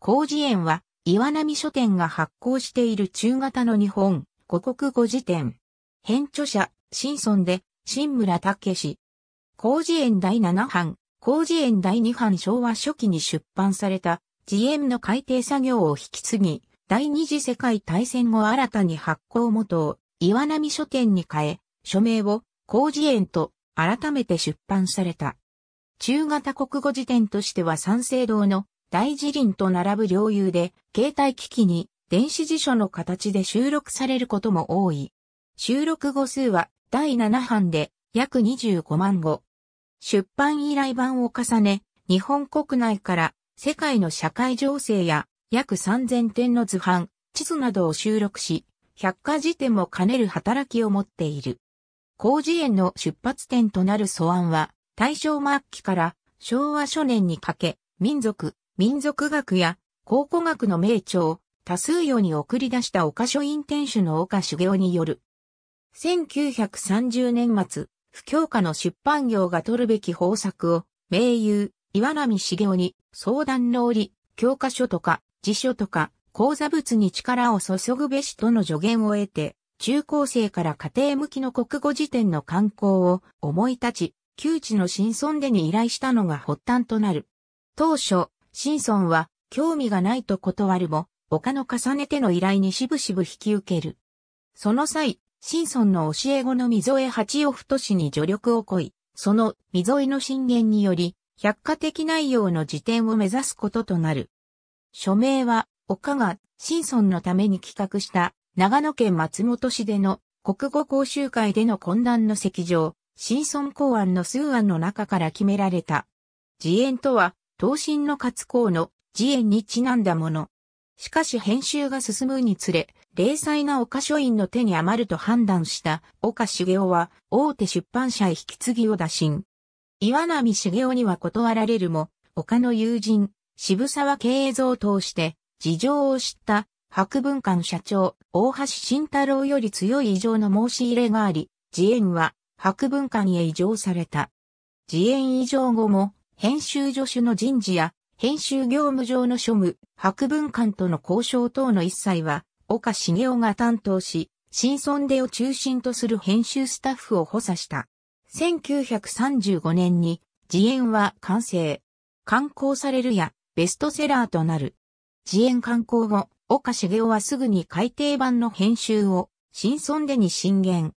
広辞苑は、岩波書店が発行している中型の日本、五国語辞典。編著者、新村で、新村武史。広辞苑第7版、広辞苑第2版昭和初期に出版された、辞苑の改訂作業を引き継ぎ、第二次世界大戦後新たに発行元を岩波書店に変え、署名を広辞苑と改めて出版された。中型国語辞典としては三省堂の大辞林と並ぶ領有で、携帯機器に電子辞書の形で収録されることも多い。収録語数は第7版で約25万語。出版依頼版を重ね、日本国内から世界の社会情勢や約3000点の図版、地図などを収録し、百科事典も兼ねる働きを持っている。工事園の出発点となる素案は、大正末期から昭和初年にかけ、民族、民族学や考古学の名著多数世に送り出した岡書院店主の岡修行による。1930年末、不教科の出版業が取るべき方策を、名優、岩波茂行に相談の折、教科書とか、辞書とか、講座物に力を注ぐべしとの助言を得て、中高生から家庭向きの国語辞典の刊行を思い立ち、旧知の新村でに依頼したのが発端となる。当初、シンソンは興味がないと断るも、他の重ねての依頼にしぶしぶ引き受ける。その際、シンソンの教え子の溝江八尾太氏に助力をこい、その溝江の進言により、百科的内容の辞典を目指すこととなる。署名は、岡が、シンソンのために企画した、長野県松本市での国語講習会での懇談の席上、シンソン公案の数案の中から決められた。辞演とは、東進の活行の自演にちなんだもの。しかし編集が進むにつれ、零細な岡書院の手に余ると判断した岡茂雄は大手出版社へ引き継ぎを打診。岩波茂雄には断られるも、岡の友人、渋沢慶を通して事情を知った博文館社長、大橋慎太郎より強い異常の申し入れがあり、自演は博文館へ移譲された。自演異常後も、編集助手の人事や、編集業務上の庶務、博文館との交渉等の一切は、岡茂雄が担当し、新村出を中心とする編集スタッフを補佐した。1935年に、自演は完成。刊行されるや、ベストセラーとなる。自演刊行後、岡茂雄はすぐに改訂版の編集を、新村出に進言。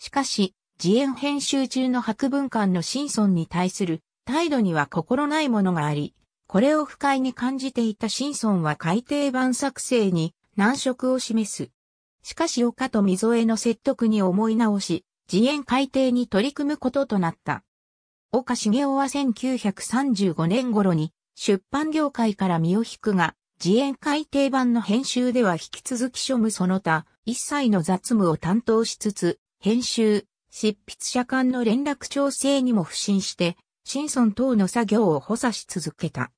しかし、自演編集中の博文館の新村に対する態度には心ないものがあり、これを不快に感じていたシンソンは改訂版作成に難色を示す。しかし岡と溝江の説得に思い直し、自演改訂に取り組むこととなった。岡茂雄は1935年頃に出版業界から身を引くが、自演改訂版の編集では引き続き書務その他、一切の雑務を担当しつつ、編集、執筆者間の連絡調整にも不信して、シンソン等の作業を補佐し続けた。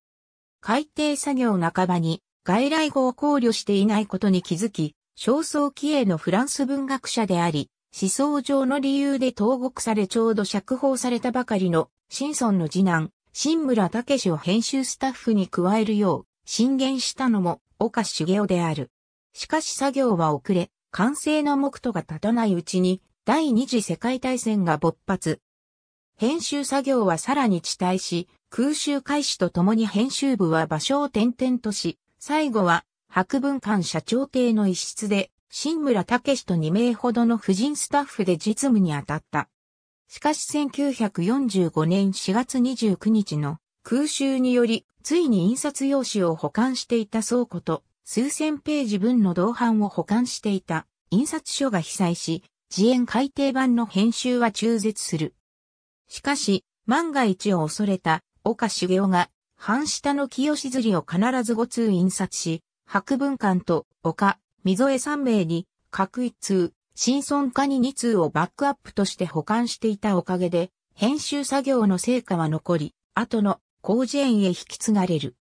海底作業半ばに外来語を考慮していないことに気づき、焦燥気影のフランス文学者であり、思想上の理由で投獄されちょうど釈放されたばかりのシンソンの次男、新村武を編集スタッフに加えるよう進言したのも岡茂雄である。しかし作業は遅れ、完成の目途が立たないうちに第二次世界大戦が勃発、編集作業はさらに遅滞し、空襲開始とともに編集部は場所を転々とし、最後は博文館社長邸の一室で、新村武史と2名ほどの婦人スタッフで実務に当たった。しかし1945年4月29日の空襲により、ついに印刷用紙を保管していた倉庫と、数千ページ分の同版を保管していた印刷所が被災し、自演改訂版の編集は中絶する。しかし、万が一を恐れた岡茂雄が、半下の清りを必ず五通印刷し、博文館と岡、溝江三名に、各一通、新村家に二通をバックアップとして保管していたおかげで、編集作業の成果は残り、後の広辞苑へ引き継がれる。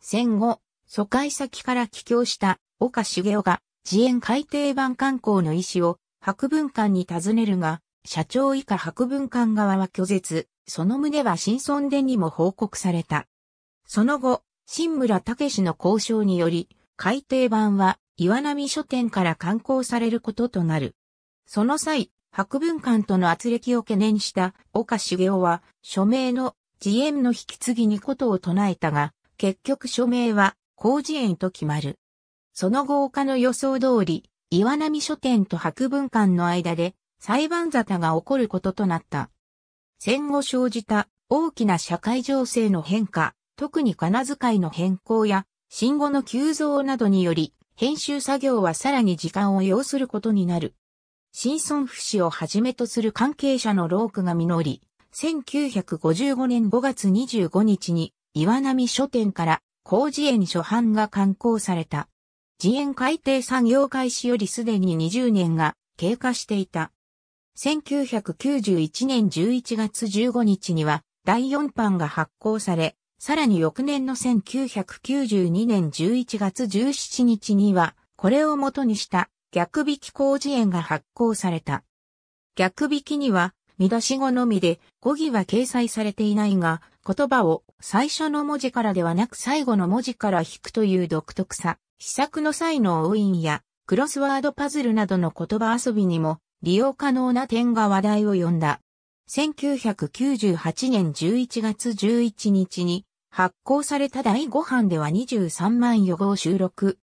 戦後、疎開先から帰郷した岡茂雄が、自演改訂版観光の意思を博文館に尋ねるが、社長以下博文館側は拒絶、その旨は新村殿にも報告された。その後、新村武氏の交渉により、改訂版は岩波書店から刊行されることとなる。その際、博文館との圧力を懸念した岡茂雄は、署名の自演の引き継ぎにことを唱えたが、結局署名は工事園と決まる。その後岡の予想通り、岩波書店と博文館の間で裁判沙汰が起こることとなった。戦後生じた大きな社会情勢の変化、特に金遣いの変更や、新語の急増などにより、編集作業はさらに時間を要することになる。新村不死をはじめとする関係者の労苦が実り、1955年5月25日に岩波書店から工事園初版が刊行された。自園改定作業開始よりすでに20年が経過していた。1991年11月15日には第4版が発行され、さらに翌年の1992年11月17日には、これを元にした逆引き工事園が発行された。逆引きには、見出し語のみで語義は掲載されていないが、言葉を最初の文字からではなく最後の文字から引くという独特さ、試作の際の応印やクロスワードパズルなどの言葉遊びにも利用可能な点が話題を呼んだ。1998年11月11日に発行された第5版では23万余号収録。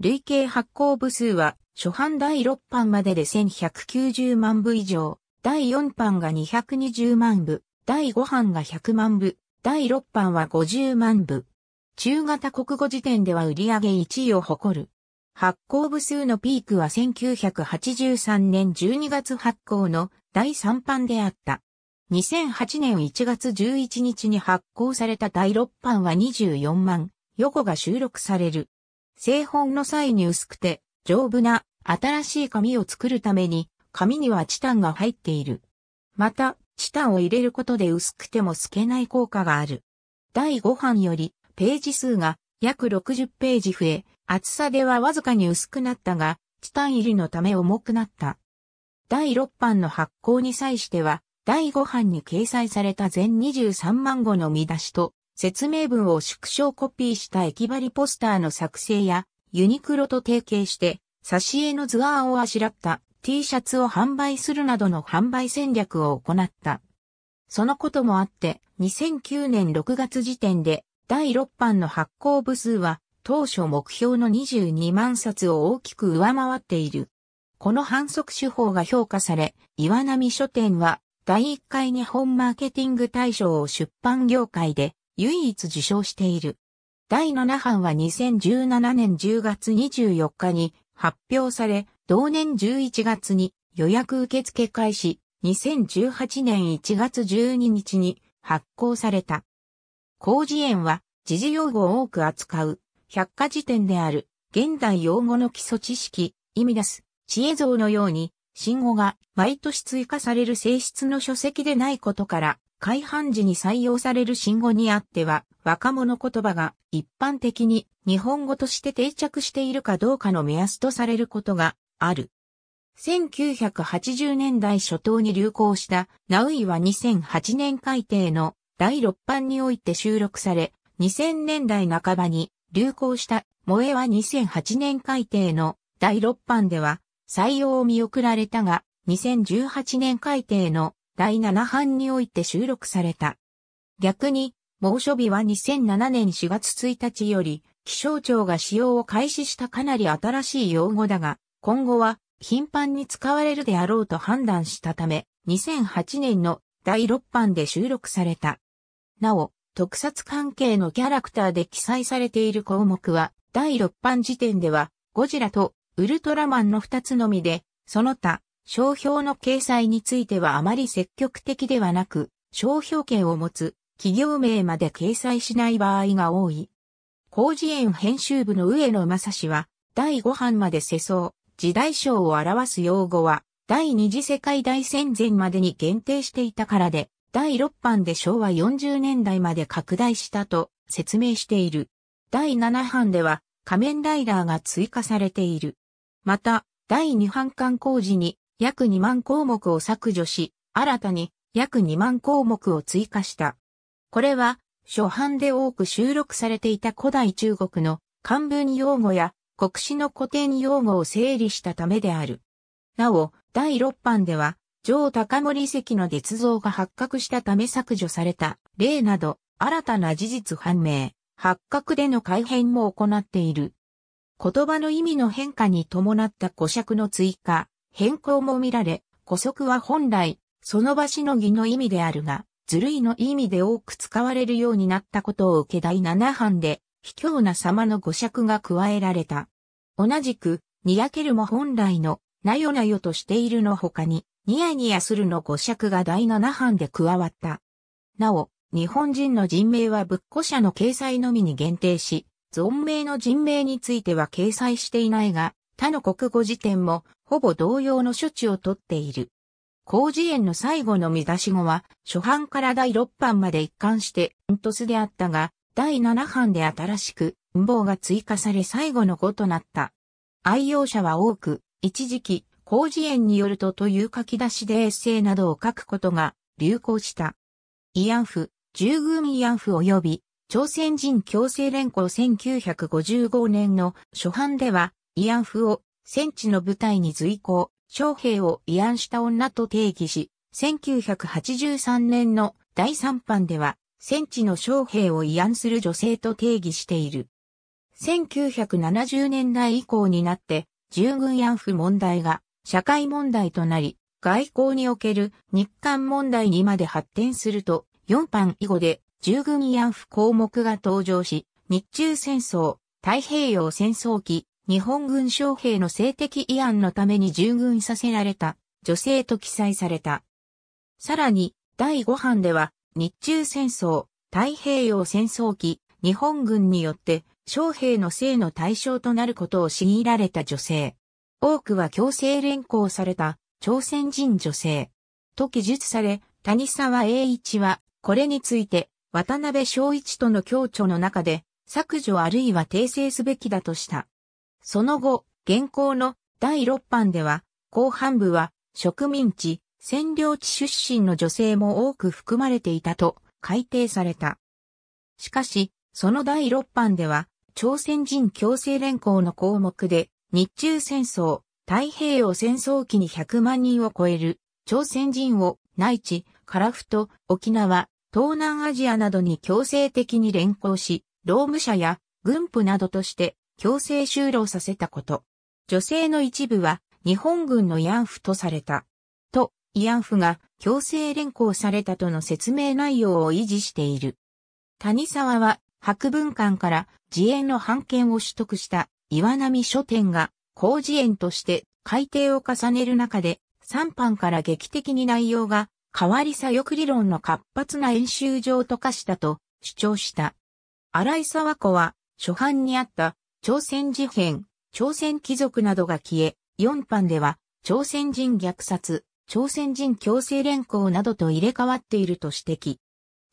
累計発行部数は初版第6版までで1190万部以上、第4版が220万部、第5版が100万部、第6版は50万部。中型国語辞典では売り上げ1位を誇る。発行部数のピークは1983年12月発行の第3版であった。2008年1月11日に発行された第6版は24万、横が収録される。製本の際に薄くて、丈夫な新しい紙を作るために、紙にはチタンが入っている。また、チタンを入れることで薄くても透けない効果がある。第5版より、ページ数が約60ページ増え、厚さではわずかに薄くなったが、チタン入りのため重くなった。第6版の発行に際しては、第5版に掲載された全23万語の見出しと、説明文を縮小コピーした駅張りポスターの作成や、ユニクロと提携して、差し絵の図案をあしらった T シャツを販売するなどの販売戦略を行った。そのこともあって、2009年6月時点で、第6版の発行部数は当初目標の22万冊を大きく上回っている。この反則手法が評価され、岩波書店は第1回日本マーケティング大賞を出版業界で唯一受賞している。第7版は2017年10月24日に発表され、同年11月に予約受付開始、2018年1月12日に発行された。工事園は時事用語を多く扱う百科事典である、現代用語の基礎知識、意味出す、知恵像のように、新語が毎年追加される性質の書籍でないことから、開版時に採用される新語にあっては、若者言葉が一般的に日本語として定着しているかどうかの目安とされることがある。1980年代初頭に流行したナウイは2008年改定の第6版において収録され、2000年代半ばに流行した萌えは2008年改定の第6版では採用を見送られたが2018年改定の第7版において収録された。逆に猛暑日は2007年4月1日より気象庁が使用を開始したかなり新しい用語だが今後は頻繁に使われるであろうと判断したため2008年の第6版で収録された。なお、特撮関係のキャラクターで記載されている項目は、第6版時点では、ゴジラとウルトラマンの2つのみで、その他、商標の掲載についてはあまり積極的ではなく、商標権を持つ企業名まで掲載しない場合が多い。広辞苑編集部の上野正史は、第5版まで世相、時代賞を表す用語は、第二次世界大戦前までに限定していたからで、第6版で昭和40年代まで拡大したと説明している。第7版では仮面ライダーが追加されている。また、第2版刊行時に約2万項目を削除し、新たに約2万項目を追加した。これは、初版で多く収録されていた古代中国の漢文用語や国史の古典用語を整理したためである。なお、第6版では、上高森遺跡の鉄像が発覚したため削除された例など、新たな事実判明、発覚での改変も行っている。言葉の意味の変化に伴った古尺の追加、変更も見られ、古則は本来、その場しのぎの意味であるが、ずるいの意味で多く使われるようになったことを受け第7版で、卑怯な様の語尺が加えられた。同じく、にやけるも本来の、なよなよとしているの他に、ニヤニヤするの五尺が第七版で加わった。なお、日本人の人名は仏庫社の掲載のみに限定し、存命の人名については掲載していないが、他の国語辞典もほぼ同様の処置をとっている。工事園の最後の見出し語は、初版から第六版まで一貫して、んとすであったが、第七版で新しく、文房が追加され最後の語となった。愛用者は多く、一時期、工事園によるとという書き出しでエッセイなどを書くことが流行した。慰安婦、従軍慰安婦及び朝鮮人強制連行1955年の初版では慰安婦を戦地の部隊に随行、将兵を慰安した女と定義し、1983年の第3版では戦地の将兵を慰安する女性と定義している。1970年代以降になって従軍慰安婦問題が社会問題となり、外交における日韓問題にまで発展すると、4版以後で従軍慰安婦項目が登場し、日中戦争、太平洋戦争期、日本軍将兵の性的慰安のために従軍させられた女性と記載された。さらに、第5版では、日中戦争、太平洋戦争期、日本軍によって、将兵の性の対象となることを強いられた女性、多くは強制連行された朝鮮人女性と記述され、谷沢栄一はこれについて渡辺昭一との共著の中で削除あるいは訂正すべきだとした。その後、現行の第6版では、後半部は植民地、占領地出身の女性も多く含まれていたと改定された。しかし、その第6版では、朝鮮人強制連行の項目で、日中戦争、太平洋戦争期に100万人を超える朝鮮人を内地、樺ト、沖縄、東南アジアなどに強制的に連行し、労務者や軍部などとして強制就労させたこと。女性の一部は日本軍の慰安婦とされた。と、慰安婦が強制連行されたとの説明内容を維持している。谷沢は博文館から自演の判権を取得した岩波書店が工事園として改定を重ねる中で、3版から劇的に内容が変わり左翼理論の活発な演習場と化したと主張した。荒井沢子は、初版にあった朝鮮事変、朝鮮貴族などが消え、4版では朝鮮人虐殺、朝鮮人強制連行などと入れ替わっていると指摘。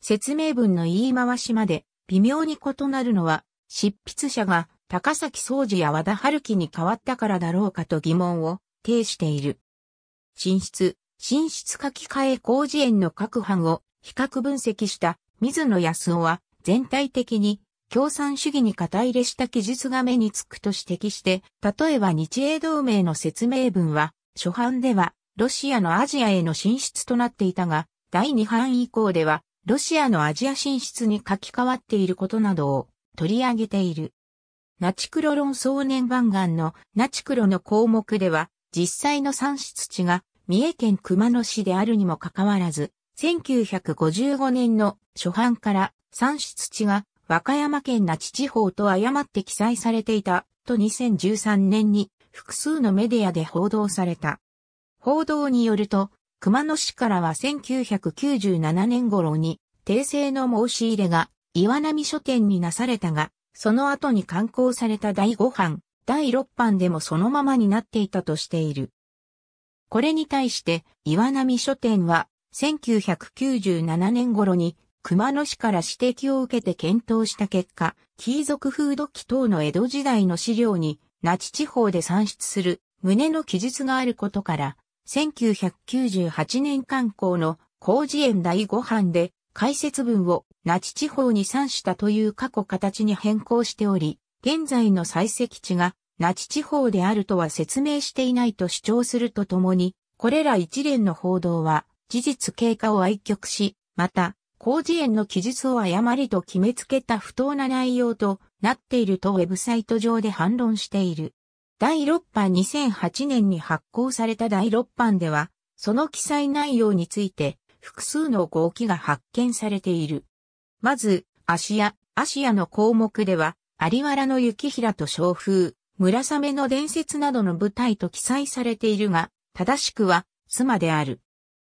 説明文の言い回しまで微妙に異なるのは、執筆者が高崎総司や和田春樹に変わったからだろうかと疑問を呈している。寝室、寝室書き換え工事園の各班を比較分析した水野康夫は全体的に共産主義に肩入れした記述が目につくと指摘して、例えば日英同盟の説明文は、初版ではロシアのアジアへの進出となっていたが、第2版以降ではロシアのアジア進出に書き換わっていることなどを取り上げている。ナチクロ論壮年番岩のナチクロの項目では、実際の産出地が三重県熊野市であるにもかかわらず、1955年の初版から産出地が和歌山県那智地方と誤って記載されていたと2013年に複数のメディアで報道された。報道によると、熊野市からは1997年頃に訂正の申し入れが岩波書店になされたが、その後に刊行された第5版、第6版でもそのままになっていたとしている。これに対して、岩波書店は、1997年頃に、熊野市から指摘を受けて検討した結果、貴族風土記等の江戸時代の資料に、那智地方で産出する胸の記述があることから、1998年刊行の工事園第5版で解説文を那智地方に散したという過去形に変更しており、現在の採石地が那智地方であるとは説明していないと主張するとともに、これら一連の報道は事実経過を愛曲し、また、広辞苑の記述を誤りと決めつけた不当な内容となっているとウェブサイト上で反論している。第6版2008年に発行された第6版では、その記載内容について、複数の号機が発見されている。まず、足屋、足屋の項目では、有原の雪平と小風、村雨の伝説などの舞台と記載されているが、正しくは、妻である。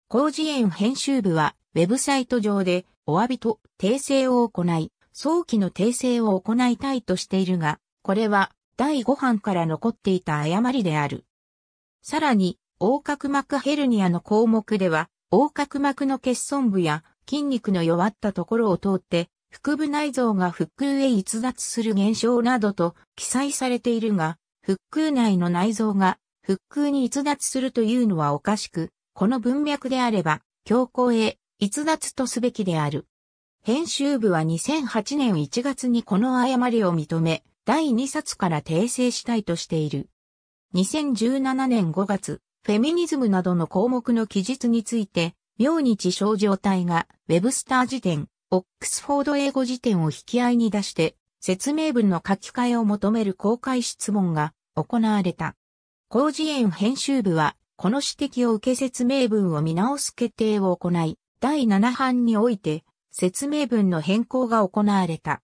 工事園編集部は、ウェブサイト上で、お詫びと訂正を行い、早期の訂正を行いたいとしているが、これは、第5版から残っていた誤りである。さらに、横隔膜ヘルニアの項目では、横隔膜の欠損部や筋肉の弱ったところを通って、腹部内臓が腹腔へ逸脱する現象などと記載されているが、腹腔内の内臓が腹腔に逸脱するというのはおかしく、この文脈であれば、強行へ逸脱とすべきである。編集部は2008年1月にこの誤りを認め、第2冊から訂正したいとしている。2017年5月、フェミニズムなどの項目の記述について、明日症状体がウェブスター辞典、オックスフォード英語辞典を引き合いに出して、説明文の書き換えを求める公開質問が行われた。工事園編集部は、この指摘を受け説明文を見直す決定を行い、第7版において、説明文の変更が行われた。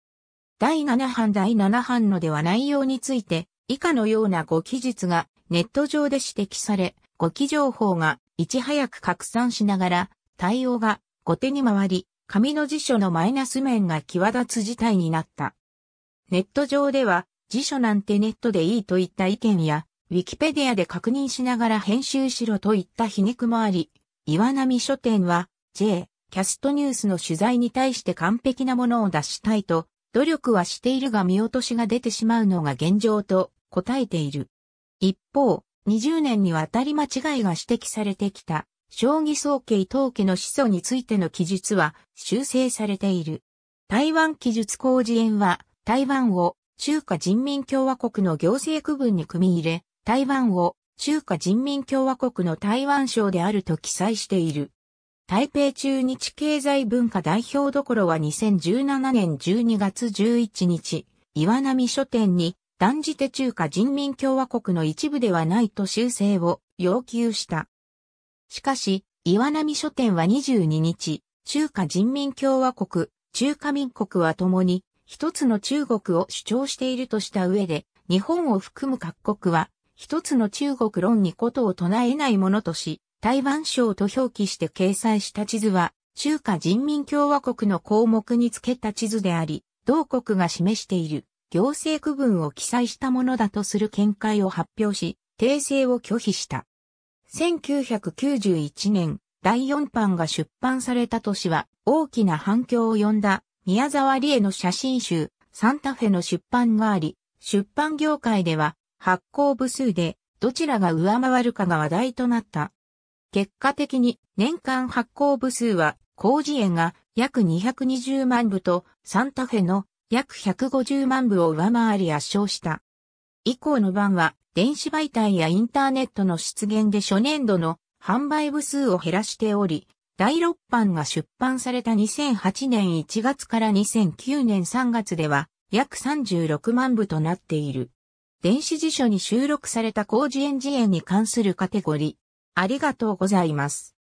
第7版第7版のでは内容について、以下のようなご記述がネット上で指摘され、5記情報がいち早く拡散しながら、対応が後手に回り、紙の辞書のマイナス面が際立つ事態になった。ネット上では、辞書なんてネットでいいといった意見や、ウィキペディアで確認しながら編集しろといった皮肉もあり、岩波書店は J、キャストニュースの取材に対して完璧なものを出したいと、努力はしているが見落としが出てしまうのが現状と答えている。一方、20年にわたり間違いが指摘されてきた、将棋総計統記の始祖についての記述は修正されている。台湾記述工事園は、台湾を中華人民共和国の行政区分に組み入れ、台湾を中華人民共和国の台湾省であると記載している。台北中日経済文化代表どころは2017年12月11日、岩波書店に断じて中華人民共和国の一部ではないと修正を要求した。しかし、岩波書店は22日、中華人民共和国、中華民国は共に一つの中国を主張しているとした上で、日本を含む各国は一つの中国論にことを唱えないものとし、台湾省と表記して掲載した地図は、中華人民共和国の項目につけた地図であり、同国が示している。行政区分を記載したものだとする見解を発表し、訂正を拒否した。1991年、第4版が出版された年は、大きな反響を呼んだ、宮沢理恵の写真集、サンタフェの出版があり、出版業界では、発行部数で、どちらが上回るかが話題となった。結果的に、年間発行部数は、工事園が約220万部と、サンタフェの約150万部を上回り圧勝した。以降の版は、電子媒体やインターネットの出現で初年度の販売部数を減らしており、第6版が出版された2008年1月から2009年3月では約36万部となっている。電子辞書に収録された工事園辞苑に関するカテゴリー。ありがとうございます。